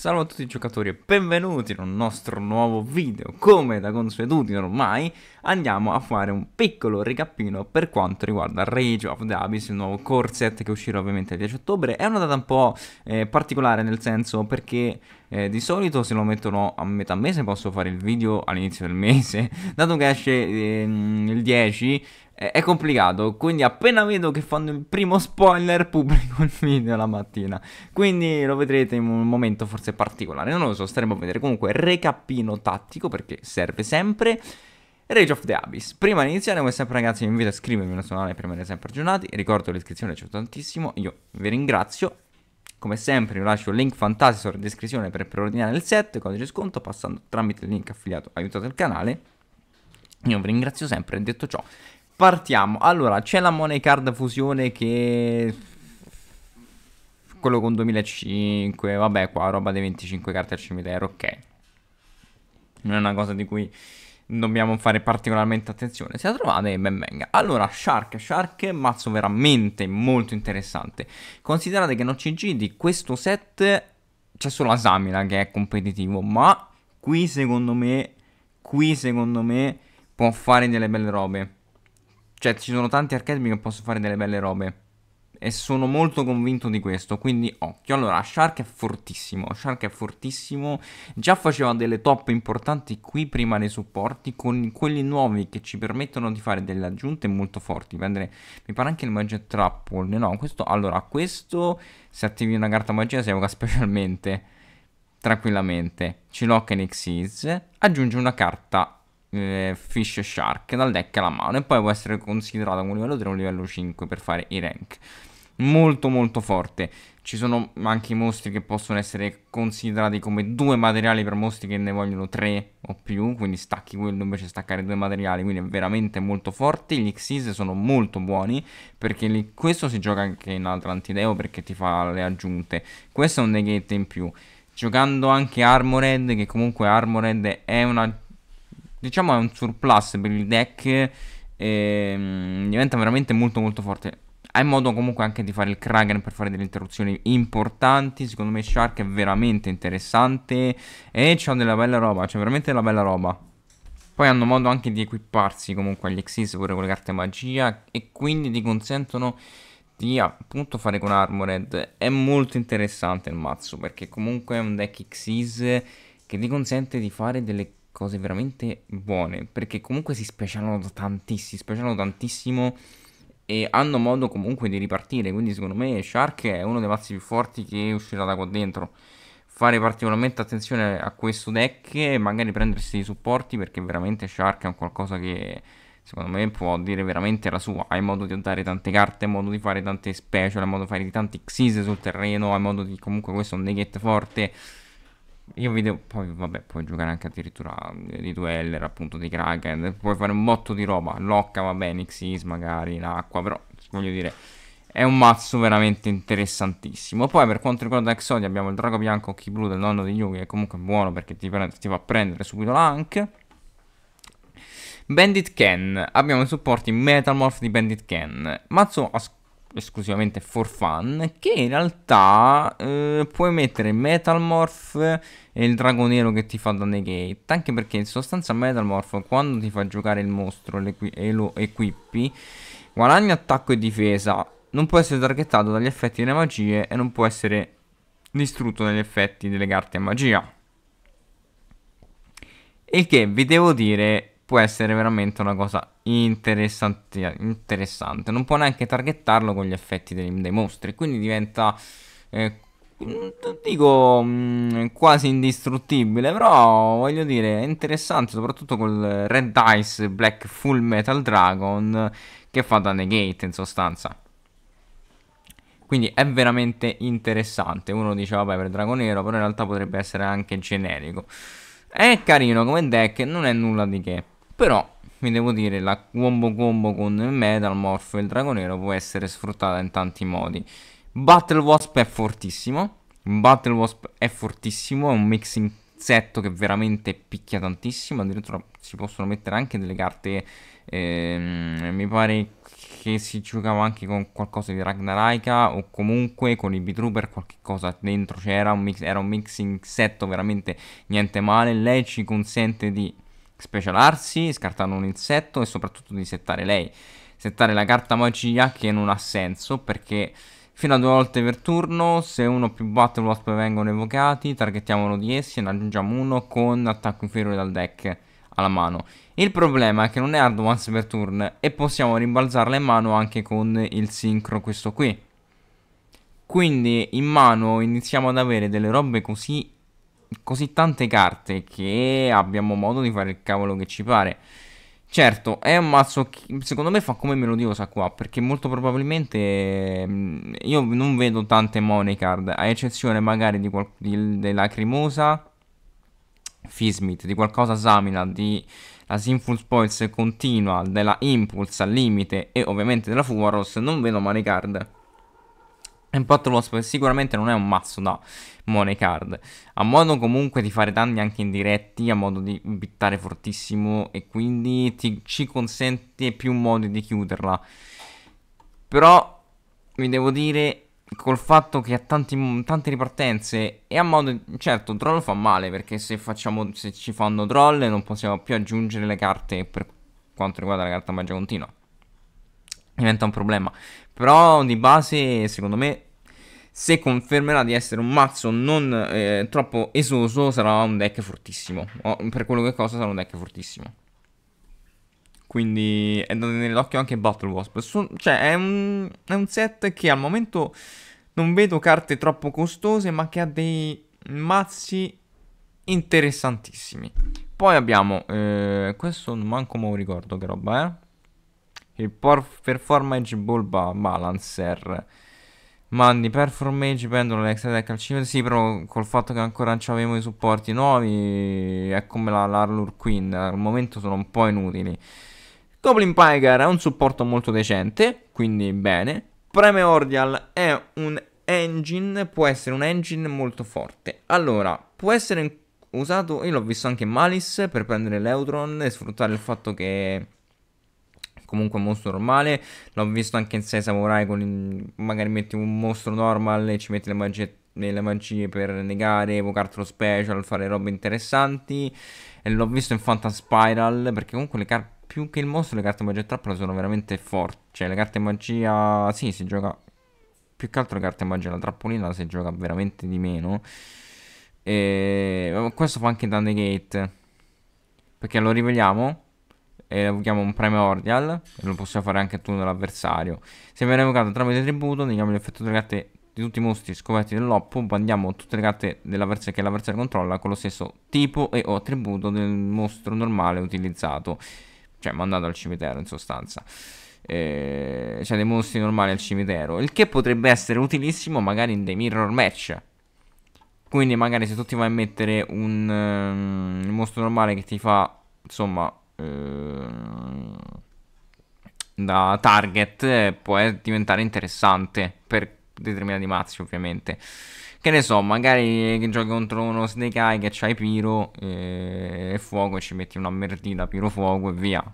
Salve a tutti i giocatori e benvenuti in un nostro nuovo video Come da consuetudine ormai andiamo a fare un piccolo ricappino per quanto riguarda Rage of the Abyss Il nuovo core set che uscirà ovviamente il 10 ottobre È una data un po' eh, particolare nel senso perché eh, di solito se lo mettono a metà mese posso fare il video all'inizio del mese Dato che esce eh, il 10 è complicato, quindi appena vedo che fanno il primo spoiler pubblico il video la mattina, quindi lo vedrete in un momento forse particolare, non lo so, staremo a vedere, comunque recappino tattico perché serve sempre, Rage of the Abyss, prima di iniziare come sempre ragazzi vi invito a iscrivervi al canale per rimanere sempre aggiornati, ricordo l'iscrizione c'è tantissimo, io vi ringrazio, come sempre vi lascio il link fantastico in descrizione per preordinare il set, codice sconto, passando tramite il link affiliato aiutate il canale, io vi ringrazio sempre, detto ciò Partiamo. Allora, c'è la Money Card Fusione che... Quello con 2005, vabbè qua, roba dei 25 carte al cimitero, ok. Non è una cosa di cui dobbiamo fare particolarmente attenzione. Se la trovate, ben venga. Allora, Shark, Shark, mazzo veramente molto interessante. Considerate che in OCG di questo set c'è solo Asamina che è competitivo, ma qui secondo me, qui secondo me può fare delle belle robe. Cioè, ci sono tanti archetipi che possono fare delle belle robe. E sono molto convinto di questo, quindi occhio. Allora, Shark è fortissimo. Shark è fortissimo. Già faceva delle top importanti qui prima dei supporti, con quelli nuovi che ci permettono di fare delle aggiunte molto forti. Prendere, mi pare anche il Magic Trapple. No, questo, allora, questo se attivi una carta magia si evoca specialmente. Tranquillamente. Ciloc Nexis. Aggiunge una carta eh, Fish Shark dal deck alla mano e poi può essere considerato un livello 3 o un livello 5 per fare i rank molto molto forte. Ci sono anche i mostri che possono essere considerati come due materiali per mostri che ne vogliono tre o più, quindi stacchi quello invece staccare due materiali, quindi è veramente molto forte. Gli Xyz sono molto buoni perché li, questo si gioca anche in Atlantideo perché ti fa le aggiunte. Questo è un negate in più. Giocando anche Armored, che comunque Armored è una diciamo è un surplus per il deck e mm, diventa veramente molto molto forte. Hai modo comunque anche di fare il Kragen per fare delle interruzioni importanti. Secondo me Shark è veramente interessante e c'è della bella roba, c'è veramente della bella roba. Poi hanno modo anche di equiparsi comunque agli Xyz pure con le carte magia e quindi ti consentono di appunto fare con Armored. È molto interessante il mazzo perché comunque è un deck Xyz che ti consente di fare delle cose veramente buone, perché comunque si specializzano tantissimo, si specializzano tantissimo e hanno modo comunque di ripartire, quindi secondo me Shark è uno dei mazzi più forti che uscirà da qua dentro. Fare particolarmente attenzione a questo deck e magari prendersi i supporti perché veramente Shark è un qualcosa che secondo me può dire veramente la sua, hai modo di dare tante carte, hai modo di fare tante special, hai modo di fare tanti Xyz sul terreno, hai modo di comunque questo è un negate forte io vedo poi, vabbè, puoi giocare anche addirittura eh, di Dweller, appunto, di Kraken, puoi fare un botto di roba, Locca, bene, Xyz magari, in acqua, però voglio dire, è un mazzo veramente interessantissimo. Poi per quanto riguarda Exodia abbiamo il drago bianco occhi blu del nonno di Yugi, che è comunque buono perché ti, prende, ti va prendere subito la Bandit Ken, abbiamo i supporti Metamorph di Bandit Ken, mazzo as- esclusivamente for fun, che in realtà eh, puoi mettere Metalmorph e il drago nero che ti fa da negate, anche perché in sostanza Metalmorph quando ti fa giocare il mostro e lo equippi, guadagna attacco e difesa, non può essere targettato dagli effetti delle magie e non può essere distrutto dagli effetti delle carte a magia. Il che vi devo dire può essere veramente una cosa interessante, interessante. Non può neanche targettarlo con gli effetti dei, dei mostri, quindi diventa... Eh, dico mh, mm, quasi indistruttibile però voglio dire è interessante soprattutto col Red Ice Black Full Metal Dragon che fa da negate in sostanza quindi è veramente interessante uno dice vabbè per Dragon Nero però in realtà potrebbe essere anche generico è carino come deck non è nulla di che però vi devo dire la combo combo con il Metal Morph e il Dragonero può essere sfruttata in tanti modi. Battle Wasp è fortissimo. Battle Wasp è fortissimo, è un mix insetto che veramente picchia tantissimo. Addirittura si possono mettere anche delle carte. Ehm, mi pare che si giocava anche con qualcosa di Ragnaraika o comunque con i Bitrooper qualche cosa dentro c'era un mix, era un mix insetto veramente niente male lei ci consente di specialarsi scartando un insetto e soprattutto di settare lei. Settare la carta magia che non ha senso perché fino a due volte per turno se uno o più battle wasp vengono evocati targettiamo uno di essi e ne aggiungiamo uno con attacco inferiore dal deck alla mano. Il problema è che non è hard once per turn e possiamo rimbalzarla in mano anche con il sincro questo qui. Quindi in mano iniziamo ad avere delle robe così così tante carte che abbiamo modo di fare il cavolo che ci pare. Certo, è un mazzo che secondo me fa come melodiosa qua, perché molto probabilmente mm, io non vedo tante moneycard, a eccezione magari di, qual- di, di Lacrimosa, Fismith, di qualcosa Samina, di la Sinful Spoils continua, della Impulse al limite e ovviamente della Fumaros, non vedo moneycard. Impact Loss sicuramente non è un mazzo da money card. Ha modo comunque di fare danni anche indiretti, ha modo di bittare fortissimo e quindi ti, ci consente più modi di chiuderla. Però vi devo dire col fatto che ha tanti, tante ripartenze e a modo certo troll fa male perché se, facciamo, se ci fanno troll non possiamo più aggiungere le carte per quanto riguarda la carta magia continua diventa un problema però di base, secondo me, se confermerà di essere un mazzo non eh, troppo esoso, sarà un deck fortissimo. O, per quello che cosa, sarà un deck fortissimo. Quindi è da tenere d'occhio anche Battle Wasp. So, cioè, è un, è un set che al momento non vedo carte troppo costose, ma che ha dei mazzi interessantissimi. Poi abbiamo, eh, questo manco me lo ricordo che roba è. Eh? il Performance Ball Balancer. Mandi performance, pendolo, extra deck al 5. Sì, però col fatto che ancora non avevamo i supporti nuovi, è come la, la Queen. Al momento sono un po' inutili. Goblin Pygar è un supporto molto decente, quindi bene. Primordial è un engine, può essere un engine molto forte. Allora, può essere usato, io l'ho visto anche in Malice per prendere l'Eutron e sfruttare il fatto che comunque un mostro normale. L'ho visto anche in 6 Samurai, con, magari metti un mostro normal e ci metti le magie, le magie per negare, evocartelo special, fare robe interessanti. E l'ho visto in Phantom Spiral, perché comunque le carte più che il mostro le carte magia e trappola sono veramente forti. Cioè le carte magia, sì, si gioca più che altro le carte magia, la trappolina si gioca veramente di meno. E questo fa anche da negate. Perché lo riveliamo? e evochiamo un primordial, lo possiamo fare anche a turno dell'avversario Se viene evocato tramite tributo, neghiamo l'effetto delle carte di tutti i mostri scoperti dell'oppo, bandiamo tutte le carte dell'avversario che l'avversario controlla con lo stesso tipo e o attributo del mostro normale utilizzato, cioè mandato al cimitero in sostanza. Eh, cioè dei mostri normali al cimitero, il che potrebbe essere utilissimo magari in dei mirror match. Quindi magari se tu ti vai a mettere un, um, mostro normale che ti fa, insomma, Ehm, da target eh, può er-, diventare interessante per determinati mazzi ovviamente che ne so magari giochi contro uno Snake che c'hai Piro eh, e, Fuoco e ci metti una merdita Piro Fuoco e via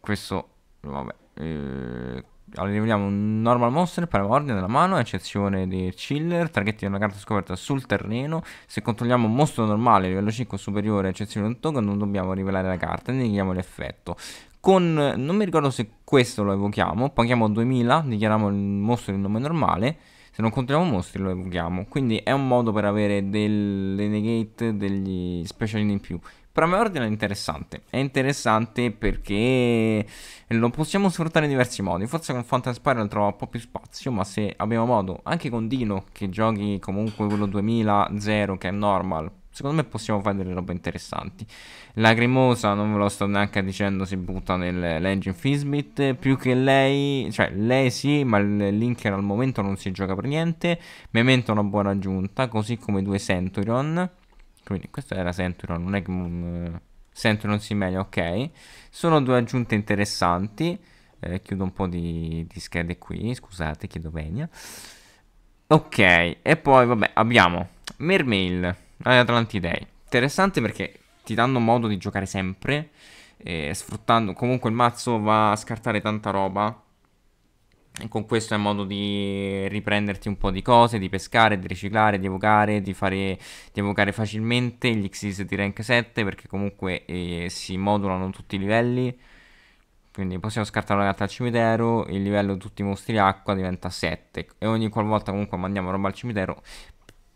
questo vabbè eh, allora riveliamo un normal monster, ordine della mano, eccezione di chiller, traghetti di una carta scoperta sul terreno. Se controlliamo un mostro normale, livello 5 superiore, eccezione di un token, non dobbiamo rivelare la carta, neghiamo l'effetto. Con, non mi ricordo se questo lo evochiamo, paghiamo 2000, dichiariamo il mostro di nome normale. Se non controlliamo mostri lo evochiamo. Quindi è un modo per avere delle negate, degli specialini in più. Però Primordial è interessante. È interessante perché lo possiamo sfruttare in diversi modi. Forse con Phantom Spiral trova un po' più spazio, ma se abbiamo modo, anche con Dino, che giochi comunque quello 2000-0, che è normal, secondo me possiamo fare delle robe interessanti. Lacrimosa, non ve lo sto neanche dicendo, si butta nell'engine Fizbit. Più che lei, cioè lei sì, ma il Linker al momento non si gioca per niente. Memento è una buona aggiunta, così come due Centurion quindi questa era Centurion, non è che... Um, Centurion si meglio, ok. Sono due aggiunte interessanti. Eh, chiudo un po' di, di, schede qui, scusate, chiedo venia. Ok, e poi vabbè, abbiamo Mermail, Atlantidei. Interessante perché ti danno modo di giocare sempre, eh, sfruttando... Comunque il mazzo va a scartare tanta roba e con questo è modo di riprenderti un po' di cose, di pescare, di riciclare, di evocare, di, fare, di evocare facilmente gli Xyz di rank 7 perché comunque eh, si modulano tutti i livelli. Quindi possiamo scartare la carta al cimitero, il livello di tutti i mostri acqua diventa 7 e ogni qualvolta comunque mandiamo roba al cimitero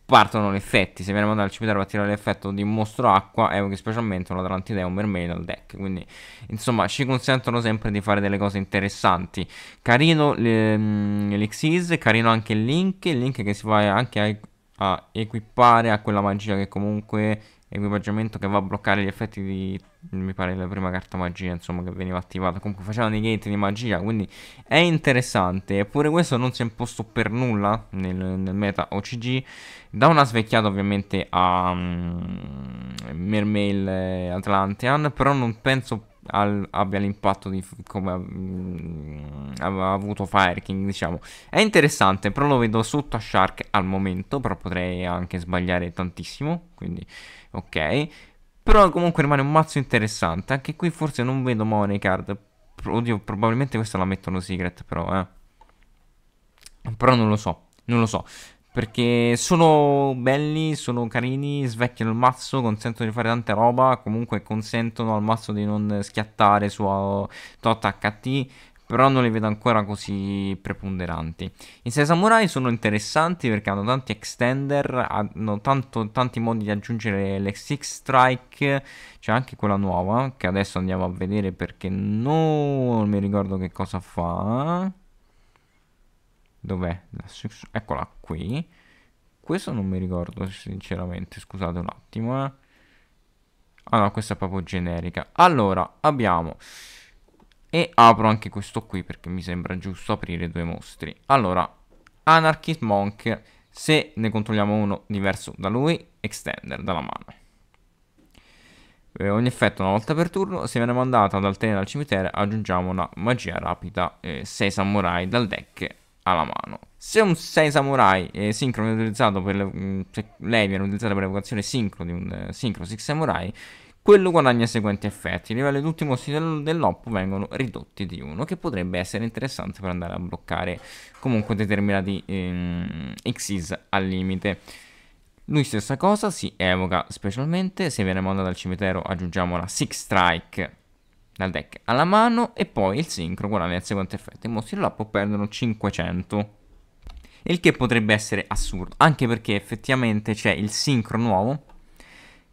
partono gli effetti. Se viene mandato al cimitero per attirare l'effetto di un mostro acqua, evochi specialmente un Atlantide e un Mermaid al deck. Quindi, insomma, ci consentono sempre di fare delle cose interessanti. Carino ehm, l'Ixis, carino anche il Link. Il Link che si va anche a, a equipare a quella magia che comunque equipaggiamento che va a bloccare gli effetti di mi pare la prima carta magia insomma che veniva attivata comunque faceva i gate di magia quindi è interessante eppure questo non si è imposto per nulla nel, nel meta OCG da una svecchiata ovviamente a um, Mermail Atlantean però non penso al, abbia l'impatto di come um, mm, aveva avuto Fire King diciamo è interessante però lo vedo sotto a Shark al momento però potrei anche sbagliare tantissimo quindi ok però comunque rimane un mazzo interessante. Anche qui forse non vedo money card. Oddio, probabilmente questa la mettono secret però, eh. Però non lo so, non lo so. Perché sono belli, sono carini, svecchiano il mazzo, consentono di fare tanta roba, comunque consentono al mazzo di non schiattare su eh, tot HT, però non le vedo ancora così preponderanti. I 6 samurai sono interessanti perché hanno tanti extender, hanno tanto, tanti modi di aggiungere le 6 strike, c'è anche quella nuova che adesso andiamo a vedere perché non mi ricordo che cosa fa. Dov'è? Six... Eccola qui. Questo non mi ricordo sinceramente, scusate un attimo. Eh. Ah no, questa è proprio generica. Allora, abbiamo e apro anche questo qui perché mi sembra giusto aprire due mostri. Allora, Anarchist Monk, se ne controlliamo uno diverso da lui, extender dalla mano. Eh, ogni effetto una volta per turno, se viene mandata dal tenere al cimitero aggiungiamo una magia rapida eh, 6 samurai dal deck alla mano. Se un 6 samurai eh, sincrono è utilizzato per le, mm, se lei viene utilizzata per l'evocazione sincro di un eh, 6 samurai, quello guadagna i seguenti effetti. I livelli tutti i mostri del, dell'oppo vengono ridotti di uno, che potrebbe essere interessante per andare a bloccare comunque determinati ehm, Xyz al limite. Lui stessa cosa si evoca specialmente, se viene mandata dal cimitero aggiungiamo la Six Strike dal deck alla mano e poi il sincro guadagna il seguente effetto. I mostri dell'oppo perdono 500. Il che potrebbe essere assurdo, anche perché effettivamente c'è il sincro nuovo,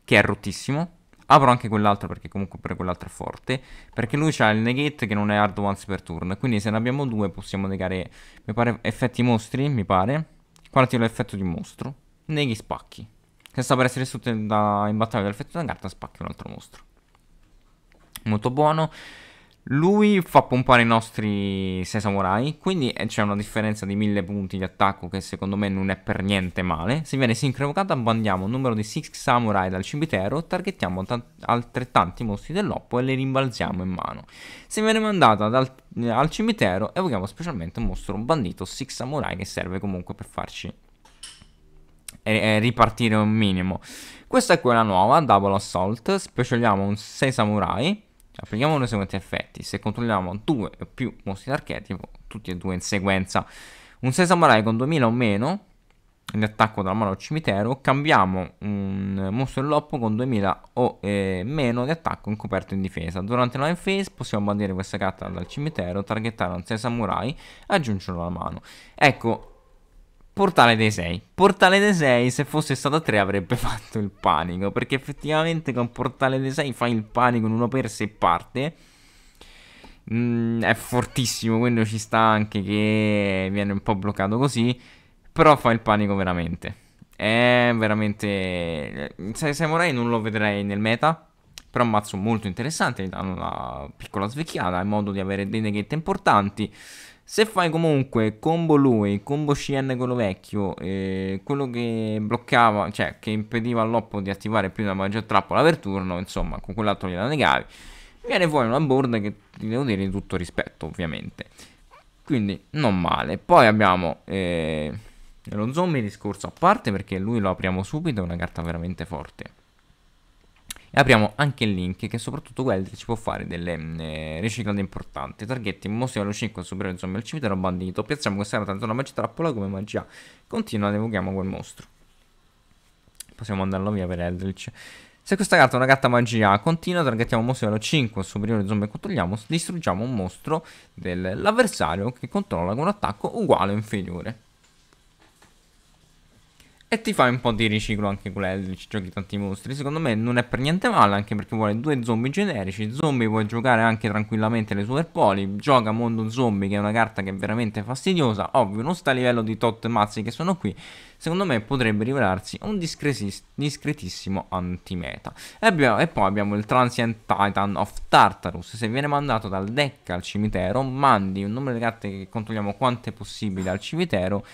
che è rottissimo, Apro anche quell'altro perché comunque pure quell'altro è forte. Perché lui ha il negate che non è hard once per turn. Quindi se ne abbiamo due possiamo negare, mi pare, effetti mostri, mi pare. Quale tiro l'effetto di un mostro. Neghi spacchi. Se sta per essere sotto da, in battaglia dall'effetto di una carta, spacchi un altro mostro. Molto buono. Lui fa pompare i nostri 6 samurai, quindi eh, c'è una differenza di 1000 punti di attacco che secondo me non è per niente male. Se viene sincronocata bandiamo un numero di 6 samurai dal cimitero, targettiamo altrettanti mostri dell'oppo e li rimbalziamo in mano. Se viene mandata dal, eh, al cimitero evochiamo specialmente un mostro bandito 6 samurai che serve comunque per farci eh, ripartire un minimo. Questa è quella nuova, Double Assault, specialiamo un 6 samurai Applichiamo cioè, uno dei seguenti effetti. Se controlliamo due o più mostri d'archetipo, tutti e due in sequenza, un 6 samurai con 2000 o meno, attacco dalla mano al cimitero, cambiamo un mostro loppo con 2000 o eh, meno di attacco in coperto in difesa. Durante la phase possiamo bandire questa carta dal cimitero, targettare un 6 samurai e aggiungerlo alla mano. Ecco, Portale dei 6. Portale dei 6, se fosse stato a 3 avrebbe fatto il panico, perché effettivamente con Portale dei 6 fai il panico in uno per se parte. Mm, è fortissimo, quindi ci sta anche che viene un po' bloccato così, però fa il panico veramente. È veramente... Se Samurai non lo vedrei nel meta, però un mazzo molto interessante, gli danno una piccola svecchiata in modo di avere dei neghette importanti. Se fai comunque combo lui, combo CN quello vecchio, eh, quello che bloccava, cioè che impediva all'oppo di attivare più la magia trappola per turno, insomma, con quell'altro gliela negavi, viene fuori una board che ti devo dire di tutto rispetto, ovviamente. Quindi non male. Poi abbiamo eh, lo zombie discorso a parte perché lui lo apriamo subito, è una carta veramente forte e apriamo anche il link che soprattutto Gueldry ci può fare delle eh, riciclate importanti targhetti museo 5 superiore insomma il cimitero bandito piazziamo questa era tanto una magia trappola come magia continua ed evochiamo quel mostro possiamo mandarlo via per Eldritch se questa carta è una carta magia continua, targettiamo un mostro 5 superiore zombie che controlliamo, distruggiamo un mostro dell'avversario che controlla con un attacco uguale o inferiore. E ti fai un po' di riciclo anche con quello, ci giochi tanti mostri. Secondo me non è per niente male, anche perché vuole due zombie generici. Zombie vuoi giocare anche tranquillamente le super poli. Gioca Mondo Zombie, che è una carta che è veramente fastidiosa. Ovvio, non sta a livello di tot mazzi che sono qui. Secondo me potrebbe rivelarsi un discretissimo antimeta. E, abbiamo, e poi abbiamo il Transient Titan of Tartarus. Se viene mandato dal deck al cimitero, mandi un numero di carte che controlliamo quante è possibile al cimitero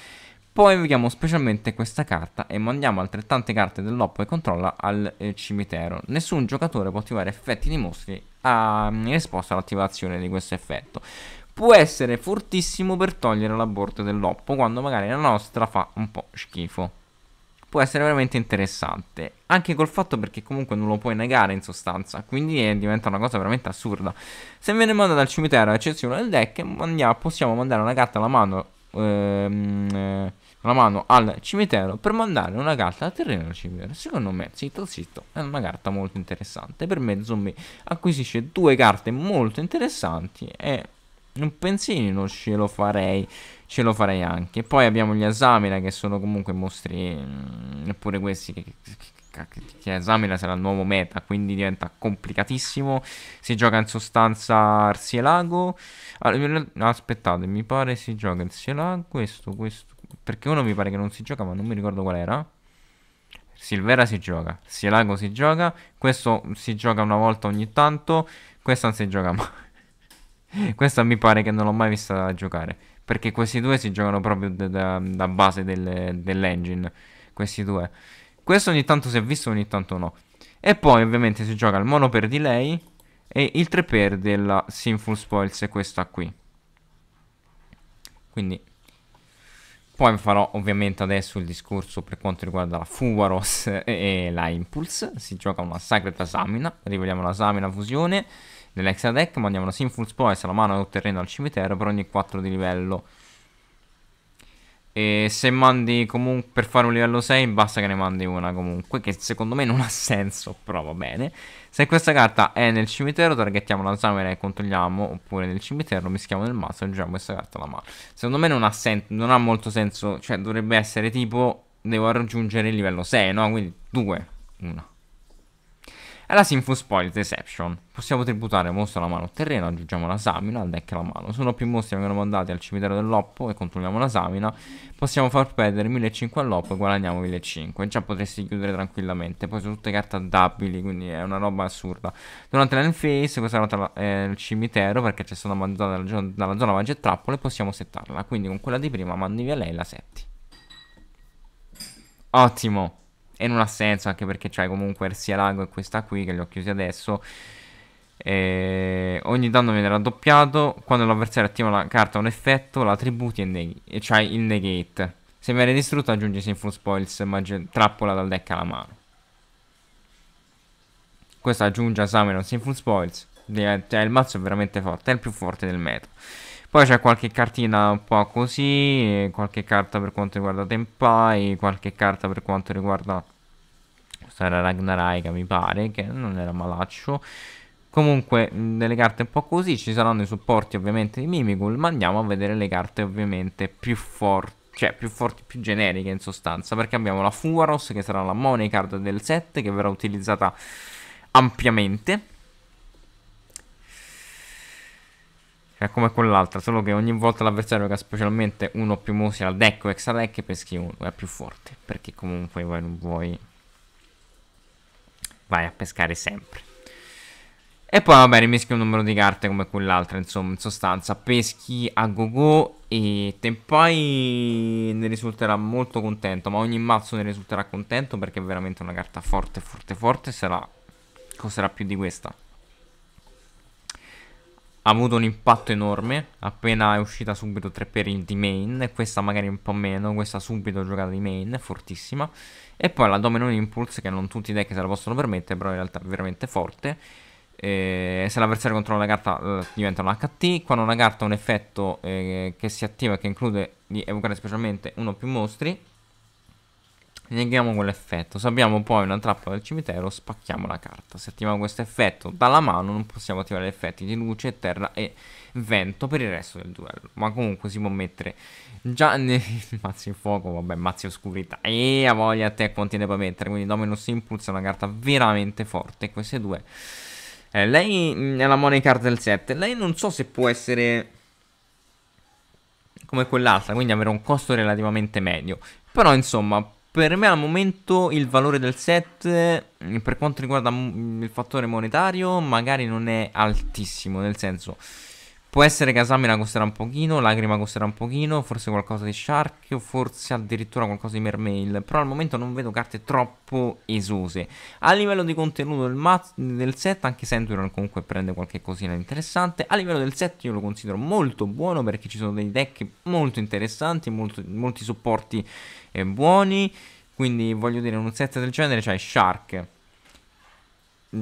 poi inviamo specialmente questa carta e mandiamo altrettante carte dell'oppo e controlla al eh, cimitero. Nessun giocatore può attivare effetti di mostri a, ah, in risposta all'attivazione di questo effetto. Può essere fortissimo per togliere la borte dell'oppo quando magari la nostra fa un po' schifo. Può essere veramente interessante, anche col fatto perché comunque non lo puoi negare in sostanza, quindi eh, diventa una cosa veramente assurda. Se viene mandata al cimitero, a eccezione del deck, mandiamo, possiamo mandare una carta alla mano. Ehm, eh, la mano al cimitero per mandare una carta al terreno al cimitero. Secondo me, zitto zitto, è una carta molto interessante. Per me Zombie acquisisce due carte molto interessanti e un pensierino ce lo farei ce lo farei anche poi abbiamo gli esamina che sono comunque mostri neppure mm, questi che, che, che, sarà il nuovo meta quindi diventa complicatissimo si gioca in sostanza Arsielago aspettate mi pare si gioca Arsielago questo questo perché uno mi pare che non si gioca, ma non mi ricordo qual era. Silvera si gioca, Sielago si gioca, questo si gioca una volta ogni tanto, questa non si gioca mai. questa mi pare che non l'ho mai vista giocare, perché questi due si giocano proprio da, da base del, dell'engine, questi due. Questo ogni tanto si è visto, ogni tanto no. E poi ovviamente si gioca il mono per di e il 3 per della Sinful Spoils è questa qui. Quindi poi farò ovviamente adesso il discorso per quanto riguarda la Fuwaros e la Impulse. Si gioca una Sacred Samina, riveliamo la Samina fusione nell'extra deck, mandiamo una Sinful Spoils la mano e terreno al cimitero per ogni 4 di livello e se mandi comunque per fare un livello 6 basta che ne mandi una comunque Che secondo me non ha senso però va bene Se questa carta è nel cimitero targettiamo la zamera e controlliamo. Oppure nel cimitero mischiamo nel mazzo e aggiungiamo questa carta alla mano Secondo me non ha, non ha molto senso Cioè dovrebbe essere tipo devo raggiungere il livello 6 no? Quindi 2 1 è la Sinful Spoil Deception. Possiamo tributare mostro alla mano terreno, aggiungiamo la samina al deck alla mano. Sono più mostri che vengono mandati al cimitero dell'oppo e controlliamo la samina. Possiamo far perdere 1500 all'oppo e guadagniamo 1500. Già potresti chiudere tranquillamente. Poi sono tutte carte addabili, quindi è una roba assurda. Durante l'endphase, questa volta è eh, il cimitero perché c'è stata mandata dalla, dalla zona magia e trappole. e possiamo settarla. Quindi con quella di prima mandi via lei e la setti. Ottimo e non ha senso anche perché c'hai comunque sia Lago e questa qui che li ho chiusi adesso e ogni danno viene raddoppiato quando l'avversario attiva la carta un effetto la tributi e, neg- e c'hai il negate se viene distrutto aggiungi Sinful Spoils mag- trappola dal deck alla mano questo aggiunge a Summoner Sinful Spoils cioè, il mazzo è veramente forte è il più forte del meta poi c'è qualche cartina un po' così, qualche carta per quanto riguarda Tempai, qualche carta per quanto riguarda... Questa era Ragnaraica mi pare, che non era malaccio. Comunque delle carte un po' così, ci saranno i supporti ovviamente di Mimikul, ma andiamo a vedere le carte ovviamente più forti. Cioè, più forti, più generiche in sostanza. Perché abbiamo la Fuaros, che sarà la money card del set, che verrà utilizzata ampiamente. è come quell'altra, solo che ogni volta l'avversario che ha specialmente uno o più musi al deck o extra deck peschi uno, è più forte, perché comunque vai non vuoi vai a pescare sempre. E poi vabbè rimischi un numero di carte come quell'altra, insomma, in sostanza peschi a go go e Tempai ne risulterà molto contento, ma ogni mazzo ne risulterà contento perché è veramente una carta forte, forte, forte, sarà costerà più di questa ha avuto un impatto enorme. Appena è uscita subito 3 per di main, questa magari un po' meno, questa subito giocata di main, fortissima. E poi la Domino Impulse, che non tutti i deck se la possono permettere, però in realtà è veramente forte. Eh, se l'avversario controlla una carta eh, diventa un HT. Quando una carta ha un effetto eh, che si attiva che include di evocare specialmente uno o più mostri, Neghiamo quell'effetto. Se abbiamo poi una trappola del cimitero, spacchiamo la carta. Se attiviamo questo effetto dalla mano, non possiamo attivare gli effetti di luce, terra e vento per il resto del duello. Ma comunque si può mettere già nel mazzo in fuoco, vabbè, mazzi oscurità. E a voglia a te quanti ne puoi mettere. Quindi Dominus Impulse è una carta veramente forte. Queste due. Eh, lei mm, è la money card del 7. Lei non so se può essere come quell'altra, quindi avere un costo relativamente medio. Però insomma per me al momento il valore del set per quanto riguarda mm, il fattore monetario magari non è altissimo, nel senso Può essere che Asamina costerà un pochino, Lacrima costerà un pochino, forse qualcosa di Sharkio, forse addirittura qualcosa di Mermail, però al momento non vedo carte troppo esose. A livello di contenuto del, del set, anche Centurion comunque prende qualche cosina interessante, a livello del set io lo considero molto buono perché ci sono dei deck molto interessanti, molto, molti supporti eh, buoni, quindi voglio dire in un set del genere c'hai cioè Shark,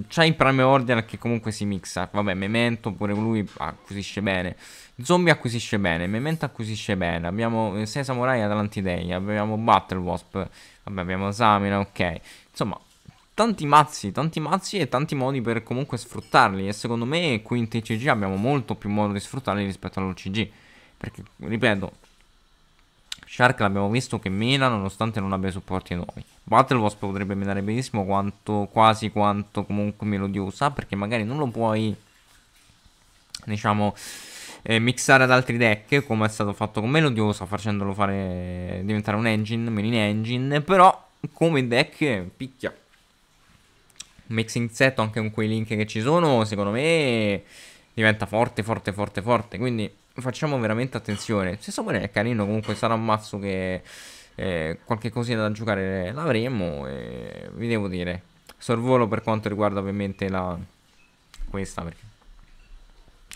c'è il Prime Order che comunque si mixa. Vabbè, Memento pure lui acquisisce bene. Zombie acquisisce bene. Memento acquisisce bene. Abbiamo 6 eh, Samurai Atlantidei. Abbiamo Battle Wasp. Vabbè, abbiamo Samina, ok. Insomma, tanti mazzi, tanti mazzi e tanti modi per comunque sfruttarli. E secondo me qui in TCG abbiamo molto più modo di sfruttarli rispetto all'OCG. Perché, ripeto, Shark l'abbiamo visto che mena nonostante non abbia supporti nuovi. Battle Wasp potrebbe menare benissimo quanto, quasi quanto comunque Melodiosa perché magari non lo puoi diciamo eh, mixare ad altri deck come è stato fatto con Melodiosa facendolo fare diventare un engine, menin engine, però come deck picchia. Mixing set anche con quei link che ci sono, secondo me diventa forte, forte, forte, forte, quindi facciamo veramente attenzione. Se Sabone è carino, comunque sarà un mazzo che eh, qualche cosina da giocare l'avremo. E vi devo dire, sorvolo per quanto riguarda ovviamente la... questa perché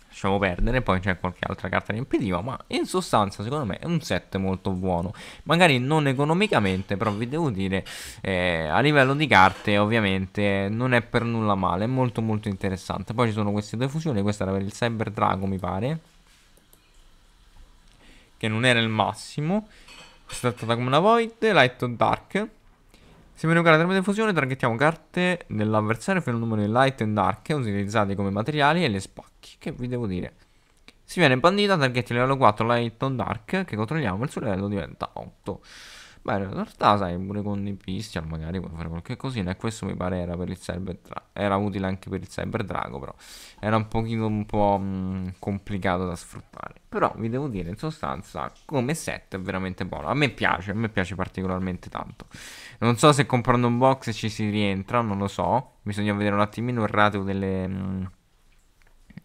lasciamo perdere, poi c'è qualche altra carta riempitiva ma in sostanza secondo me è un set molto buono, magari non economicamente, però vi devo dire eh, a livello di carte ovviamente non è per nulla male, è molto molto interessante. Poi ci sono queste due fusioni, questa era per il Cyber Drago mi pare, che non era il massimo. Questa è trattata come una Void, Light o Dark. Se meno cara di fusione, targettiamo carte dell'avversario fino al numero di Light e Dark, utilizzate come materiali e le spacchi. Che vi devo dire? Si viene bandita, targhetti livello 4, Light o Dark, che controlliamo, il suo livello diventa 8. Beh, in realtà sai, pure con i pistol magari puoi fare qualche cosina e questo mi pare era per il cyber drago, era utile anche per il cyber drago però era un pochino un po' mh, mm, complicato da sfruttare però vi devo dire in sostanza come set è veramente buono a me piace a me piace particolarmente tanto non so se comprando un box ci si rientra non lo so bisogna vedere un attimino il ratio delle mm,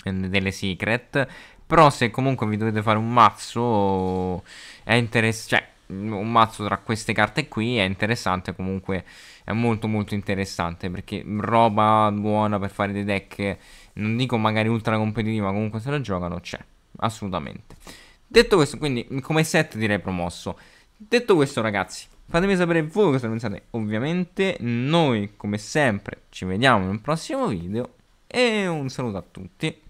delle secret però se comunque vi dovete fare un mazzo è interessante cioè un mazzo tra queste carte qui è interessante comunque è molto molto interessante perché roba buona per fare dei deck non dico magari ultra competitiva comunque se la giocano c'è assolutamente. Detto questo, quindi come set direi promosso. Detto questo, ragazzi, fatemi sapere voi cosa pensate. Ovviamente, noi come sempre ci vediamo in un prossimo video. E un saluto a tutti.